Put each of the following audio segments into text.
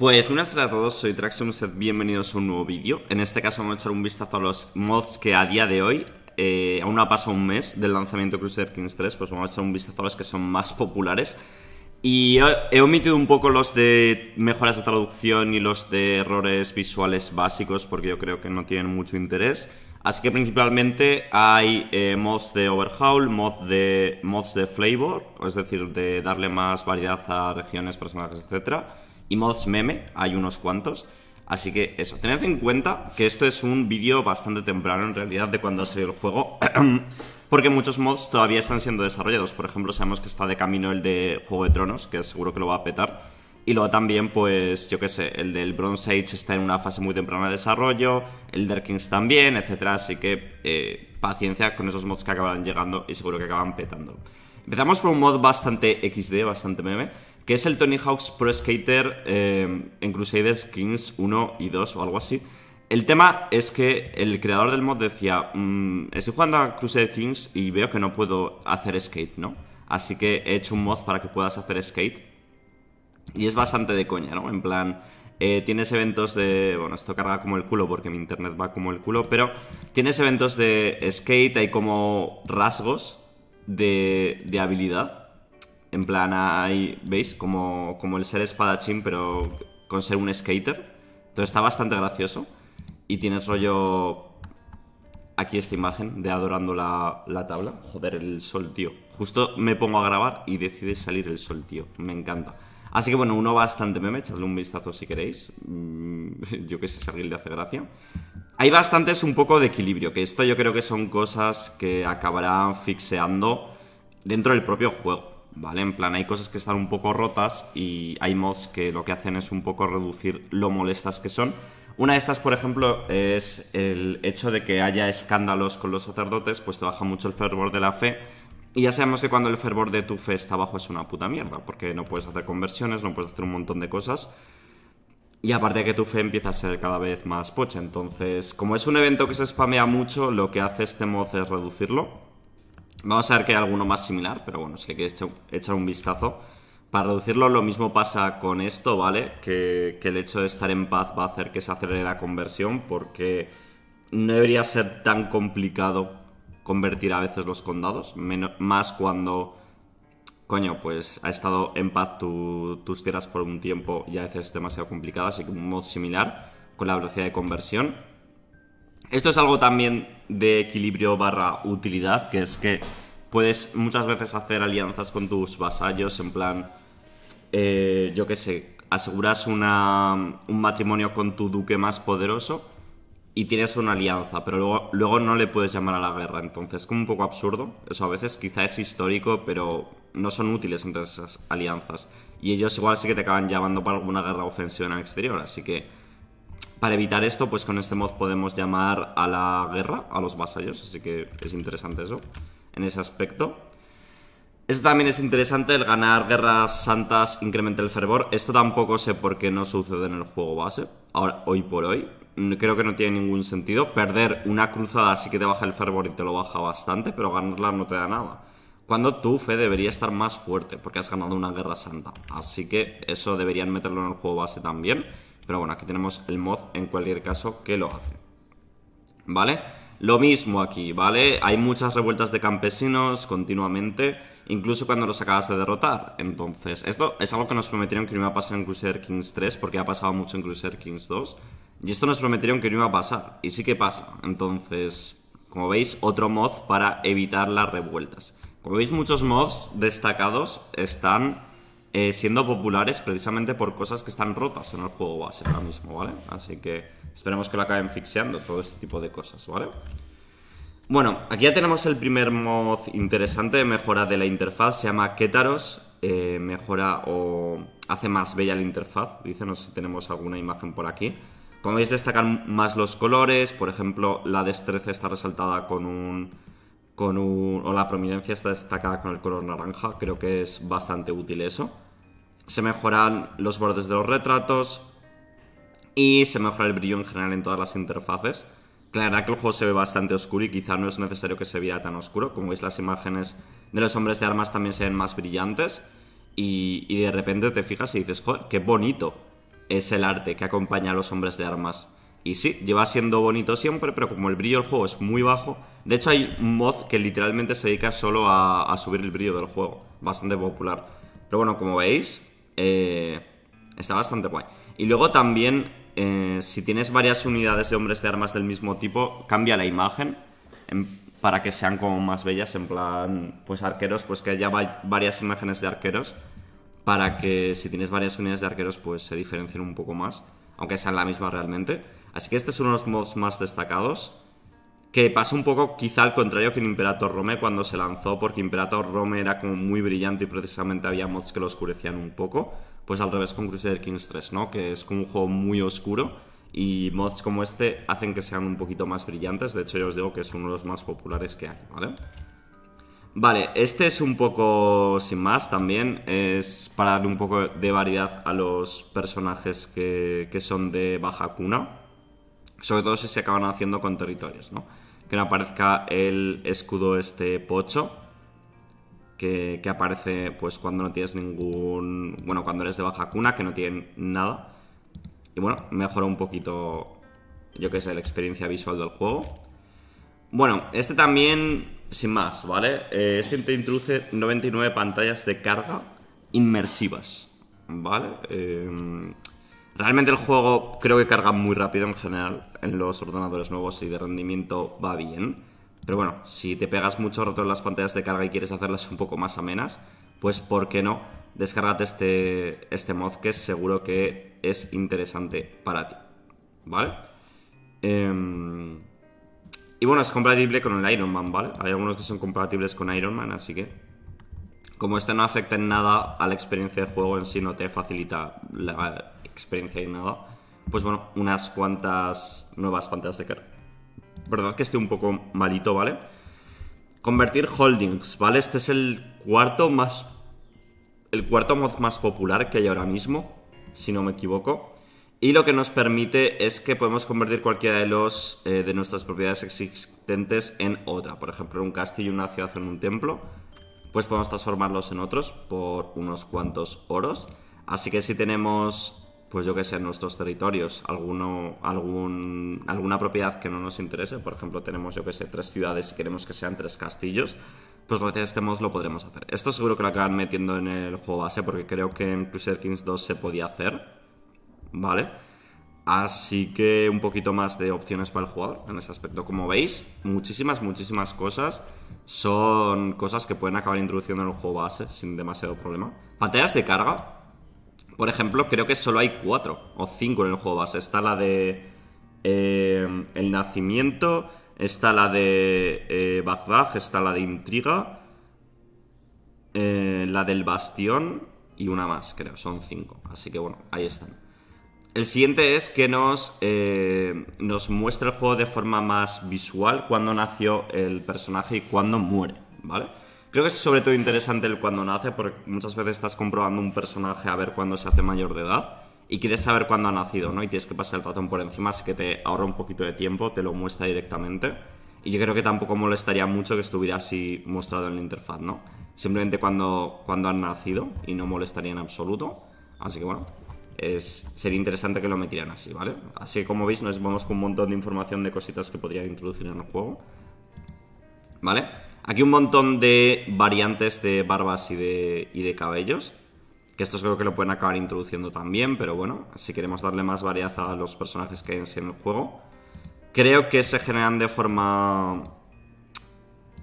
Pues buenas tardes a todos, soy Traxxon, bienvenidos a un nuevo vídeo. En este caso vamos a echar un vistazo a los mods que a día de hoy, eh, Aún no ha pasado un mes del lanzamiento de Crusader Kings 3, pues vamos a echar un vistazo a los que son más populares. Y he omitido un poco los de mejoras de traducción y los de errores visuales básicos porque yo creo que no tienen mucho interés. Así que principalmente hay eh, mods de overhaul, mods de, mods de flavor, es decir, de darle más variedad a regiones, personajes, etc y mods meme, hay unos cuantos. Así que eso, tened en cuenta que esto es un vídeo bastante temprano en realidad de cuando ha salido el juego, porque muchos mods todavía están siendo desarrollados. Por ejemplo, sabemos que está de camino el de Juego de Tronos, que seguro que lo va a petar. Y luego también, pues, yo qué sé, el del Bronze Age está en una fase muy temprana de desarrollo, el Dark también, etcétera. Así que eh, paciencia con esos mods que acaban llegando y seguro que acaban petando. Empezamos por un mod bastante XD, bastante meme que es el Tony Hawk's Pro Skater eh, en Crusaders Kings 1 y 2 o algo así. El tema es que el creador del mod decía, mm, estoy jugando a Crusader Kings y veo que no puedo hacer skate, ¿no? Así que he hecho un mod para que puedas hacer skate. Y es bastante de coña, ¿no? En plan, eh, tienes eventos de... Bueno, esto carga como el culo porque mi internet va como el culo, pero tienes eventos de skate, hay como rasgos de, de habilidad en plan, ahí, ¿veis? Como, el ser espadachín, pero con ser un skater. Entonces está bastante gracioso. Y tienes rollo... Aquí esta imagen de adorando la, tabla. Joder, el sol, tío. Justo me pongo a grabar y decide salir el sol, tío. Me encanta. Así que bueno, uno bastante meme, echadle un vistazo si queréis. Mm, yo que sé si alguien le hace gracia. Hay bastantes un poco de equilibrio, que esto yo creo que son cosas que acabarán fixeando dentro del propio juego. ¿vale? En plan, hay cosas que están un poco rotas y hay mods que lo que hacen es un poco reducir lo molestas que son. Una de estas, por ejemplo, es el hecho de que haya escándalos con los sacerdotes, pues te baja mucho el fervor de la fe. Y ya sabemos que cuando el fervor de tu fe está bajo es una puta mierda, porque no puedes hacer conversiones, no puedes hacer un montón de cosas. Y aparte de que tu fe empieza a ser cada vez más pocha. Entonces, como es un evento que se spamea mucho, lo que hace este mod es reducirlo Vamos a ver que hay alguno más similar, pero bueno, si le quieres echar un vistazo. Para reducirlo, lo mismo pasa con esto, ¿vale? Que, el hecho de estar en paz va a hacer que se acelere la conversión, porque no debería ser tan complicado convertir a veces los condados, menos, más cuando, coño, pues ha estado en paz tus tierras por un tiempo y a veces es demasiado complicado, así que un mod similar con la velocidad de conversión esto es algo también de equilibrio barra utilidad, que es que puedes muchas veces hacer alianzas con tus vasallos, en plan, eh, yo qué sé, aseguras una, un matrimonio con tu duque más poderoso y tienes una alianza, pero luego, no le puedes llamar a la guerra, entonces es como un poco absurdo, eso a veces quizá es histórico, pero no son útiles entre esas alianzas. Y ellos igual sí que te acaban llamando para alguna guerra ofensiva en el exterior, así que para evitar esto, pues con este mod podemos llamar a la guerra, a los vasallos, así que es interesante eso, en ese aspecto. Esto también es interesante, el ganar guerras santas incrementa el fervor. Esto tampoco sé por qué no sucede en el juego base, ahora, hoy por hoy. Mm, creo que no tiene ningún sentido. Perder una cruzada sí que te baja el fervor y te lo baja bastante, pero ganarla no te da nada. Cuando tu fe debería estar más fuerte, porque has ganado una guerra santa. Así que eso deberían meterlo en el juego base también. Pero bueno, aquí tenemos el mod en cualquier caso que lo hace. ¿Vale? Lo mismo aquí, ¿vale? Hay muchas revueltas de campesinos continuamente, incluso cuando los acabas de derrotar. Entonces, esto es algo que nos prometieron que no iba a pasar en Crusader Kings 3, porque ha pasado mucho en Crusader Kings 2. Y esto nos prometieron que no iba a pasar, y sí que pasa. Entonces, como veis, otro mod para evitar las revueltas. Como veis, muchos mods destacados están eh, siendo populares precisamente por cosas que están rotas en el juego base ahora mismo, ¿vale? Así que esperemos que lo acaben fixeando todo este tipo de cosas, ¿vale? Bueno, aquí ya tenemos el primer mod interesante de mejora de la interfaz, se llama Ketaros, eh, mejora o hace más bella la interfaz, dice, si tenemos alguna imagen por aquí. Como veis destacan más los colores, por ejemplo, la destreza está resaltada con un con un, o la prominencia está destacada con el color naranja. Creo que es bastante útil eso se mejoran los bordes de los retratos y se mejora el brillo en general en todas las interfaces. Claro que el juego se ve bastante oscuro y quizá no es necesario que se vea tan oscuro. Como veis, las imágenes de los hombres de armas también se ven más brillantes. Y, de repente te fijas y dices, joder, qué bonito es el arte que acompaña a los hombres de armas. Y sí, lleva siendo bonito siempre, pero como el brillo del juego es muy bajo. De hecho, hay un mod que literalmente se dedica solo a subir el brillo del juego. Bastante popular. Pero bueno, como veis, eh, está bastante guay. Y luego también, eh, si tienes varias unidades de hombres de armas del mismo tipo, cambia la imagen para que sean como más bellas, en plan, pues arqueros, pues que haya varias imágenes de arqueros, para que si tienes varias unidades de arqueros, pues se diferencien un poco más, aunque sean la misma realmente. Así que este es uno de los mods más destacados. Que pasa un poco quizá al contrario que en Imperator Rome cuando se lanzó, porque Imperator Rome era como muy brillante y precisamente había mods que lo oscurecían un poco. Pues al revés con Crusader Kings 3, ¿no? Que es como un juego muy oscuro y mods como este hacen que sean un poquito más brillantes. De hecho, yo os digo que es uno de los más populares que hay, ¿vale? Vale, este es un poco sin más también. Es para darle un poco de variedad a los personajes que, que son de baja cuna sobre todo si se acaban haciendo con territorios, ¿no? Que no aparezca el escudo este pocho, que, aparece pues cuando no tienes ningún... Bueno, cuando eres de baja cuna, que no tienen nada. Y bueno, mejora un poquito, yo qué sé, la experiencia visual del juego. Bueno, este también, sin más, ¿vale? Eh, este te introduce 99 pantallas de carga inmersivas, ¿vale? Eh, Realmente el juego creo que carga muy rápido en general en los ordenadores nuevos y de rendimiento va bien. Pero bueno, si te pegas mucho rato en las pantallas de carga y quieres hacerlas un poco más amenas, pues ¿por qué no? Descárgate este, este mod que seguro que es interesante para ti. ¿Vale? Em, y bueno, es compatible con el Iron Man, ¿vale? Hay algunos que son compatibles con Iron Man, así que como este no afecta en nada a la experiencia de juego en sí, no te facilita la experiencia y nada, pues bueno, unas cuantas nuevas pantallas de carga. Verdad que estoy un poco malito, ¿vale? Convertir holdings, ¿vale? Este es el cuarto más. El cuarto mod más popular que hay ahora mismo, si no me equivoco. Y lo que nos permite es que podemos convertir cualquiera de los eh, de nuestras propiedades existentes en otra. Por ejemplo, un castillo, una ciudad en un templo pues podemos transformarlos en otros por unos cuantos oros. Así que si tenemos, pues yo que sé, en nuestros territorios alguno, algún, alguna propiedad que no nos interese, por ejemplo tenemos yo que sé tres ciudades y queremos que sean tres castillos, pues gracias a este mod lo podremos hacer. Esto seguro que lo acaban metiendo en el juego base porque creo que en Crusader Kings 2 se podía hacer, ¿vale? Así que un poquito más de opciones para el jugador en ese aspecto. Como veis, muchísimas, muchísimas cosas son cosas que pueden acabar introduciendo en el juego base sin demasiado problema. Pantallas de carga, por ejemplo, creo que solo hay cuatro o cinco en el juego base. Está la de eh, El Nacimiento, está la de eh, está la de Intriga, eh, la del Bastión y una más, creo. Son cinco. Así que bueno, ahí están. El siguiente es que nos, eh, nos muestra el juego de forma más visual cuando nació el personaje y cuando muere, ¿vale? Creo que es sobre todo interesante el cuando nace, porque muchas veces estás comprobando un personaje a ver cuándo se hace mayor de edad y quieres saber cuándo ha nacido, ¿no? Y tienes que pasar el ratón por encima, así que te ahorra un poquito de tiempo, te lo muestra directamente. Y yo creo que tampoco molestaría mucho que estuviera así mostrado en la interfaz, ¿no? Simplemente cuando, cuando han nacido y no molestaría en absoluto. Así que bueno, sería interesante que lo metieran así, ¿vale? Así que como veis nos vamos con un montón de información de cositas que podrían introducir en el juego, ¿vale? Aquí un montón de variantes de barbas y de, y de cabellos, que estos creo que lo pueden acabar introduciendo también, pero bueno, si queremos darle más variedad a los personajes que hay en el juego, creo que se generan de forma...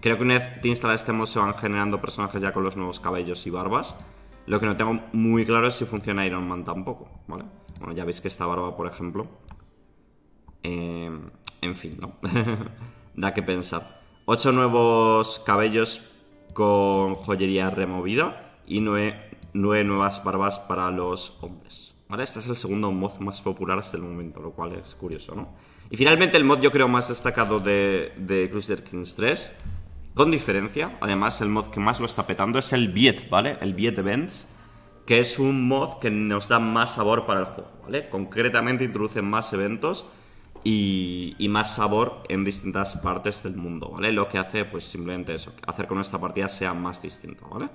Creo que una vez te instalas este mod se van generando personajes ya con los nuevos cabellos y barbas. Lo que no tengo muy claro es si funciona Iron Man tampoco, ¿vale? Bueno, ya veis que esta barba, por ejemplo... Em, en fin, ¿no? da que pensar. Ocho nuevos cabellos con joyería removida y nueve, nuevas barbas para los hombres. ¿Vale? Este es el segundo mod más popular hasta el momento, lo cual es curioso, ¿no? Y finalmente el mod yo creo más destacado de, de Cruiser Kings 3 con diferencia, además, el mod que más lo está petando es el Viet, ¿vale? El Viet Events, que es un mod que nos da más sabor para el juego, ¿vale? Concretamente introduce más eventos y, más sabor en distintas partes del mundo, ¿vale? Lo que hace, pues simplemente eso, hacer que nuestra partida sea más distinta, ¿vale?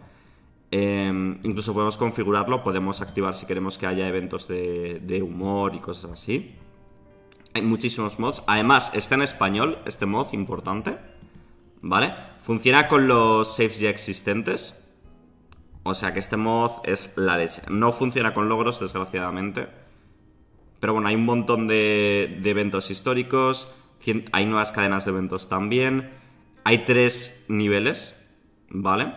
Em, incluso podemos configurarlo, podemos activar si queremos que haya eventos de humor y cosas así. Hay muchísimos mods. Además, está en español este mod, importante. ¿vale? Funciona con los saves ya existentes. O sea que este mod es la leche. No funciona con logros, desgraciadamente. Pero bueno, hay un montón de, eventos históricos. hay nuevas cadenas de eventos también. Hay tres niveles, ¿vale?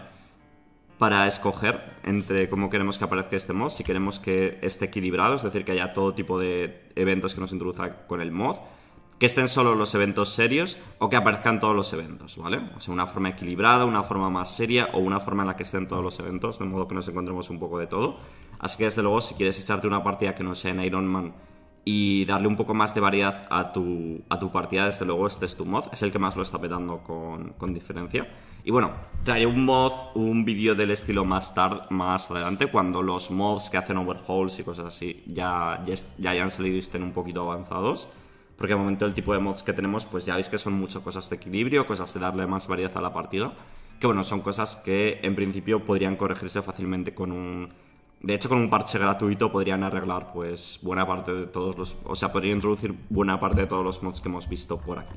Para escoger entre cómo queremos que aparezca este mod. Si queremos que esté equilibrado, es decir, que haya todo tipo de eventos que nos introduzca con el mod que estén solo los eventos serios o que aparezcan todos los eventos, ¿vale? O sea, una forma equilibrada, una forma más seria o una forma en la que estén todos los eventos, de modo que nos encontremos un poco de todo. Así que desde luego, si quieres echarte una partida que no sea en Iron Man y darle un poco más de variedad a tu, a tu partida, desde luego este es tu mod, es el que más lo está petando con, diferencia. Y bueno, traeré un mod, un vídeo del estilo más tarde, más adelante, cuando los mods que hacen overhauls y cosas así ya, ya, ya hayan salido y estén un poquito avanzados porque de momento el tipo de mods que tenemos, pues ya veis que son mucho cosas de equilibrio, cosas de darle más variedad a la partida, que bueno, son cosas que en principio podrían corregirse fácilmente con un... De hecho, con un parche gratuito podrían arreglar pues buena parte de todos los... O sea, podrían introducir buena parte de todos los mods que hemos visto por aquí.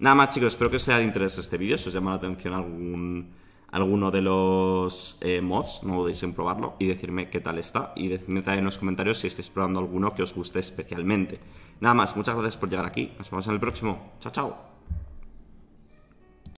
Nada más chicos, espero que os sea de interés este vídeo, si os llama la atención algún alguno de los eh, mods, no dudéis en probarlo y decirme qué tal está y decidme en los comentarios si estáis probando alguno que os guste especialmente. Nada más, muchas gracias por llegar aquí, nos vemos en el próximo, chao chao.